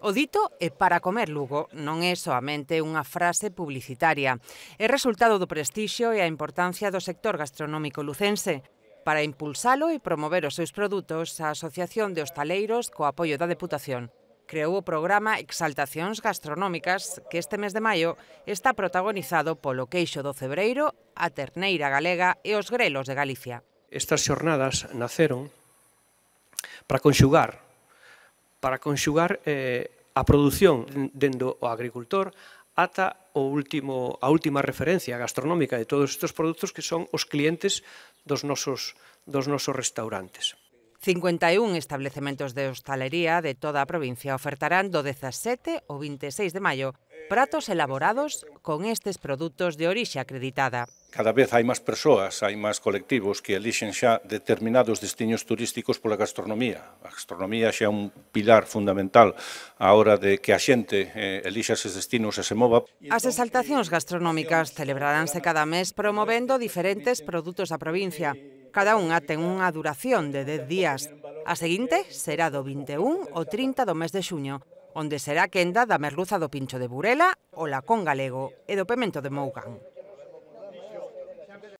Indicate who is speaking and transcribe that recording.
Speaker 1: O dito é para comer Lugo non é soamente unha frase publicitaria. É resultado do prestixio e a importancia do sector gastronómico lucense. Para impulsalo e promover os seus produtos, a Asociación de Hostaleiros, co apoio da Deputación, creou o programa Exaltacións Gastronómicas que este mes de maio está protagonizado polo Queixo do Cebreiro, a Terneira Galega e os Grelos de Galicia.
Speaker 2: Estas xornadas naceron para conxugar para conxugar eh, a produción dendo o agricultor ata o último, a última referencia gastronómica de todos estes produtos que son os clientes dos nosos, dos nosos restaurantes.
Speaker 1: 51 establecementos de hostalería de toda a provincia ofertarán do 17 ao 26 de maio pratos elaborados con estes produtos de orixe acreditada.
Speaker 3: Cada vez hai máis persoas, hai máis colectivos que elixen xa determinados destinos turísticos pola gastronomía. A gastronomía xa é un pilar fundamental a hora de que a xente eh, elixa eses destinos e se mova.
Speaker 1: As exaltacións gastronómicas celebraránse cada mes promovendo diferentes produtos da provincia. Cada unha ten unha duración de 10 días. A seguinte será do 21 ao 30 do mes de xuño, onde será quenda da merluza do pincho de Burela, o lacón galego e do pemento de Mougan.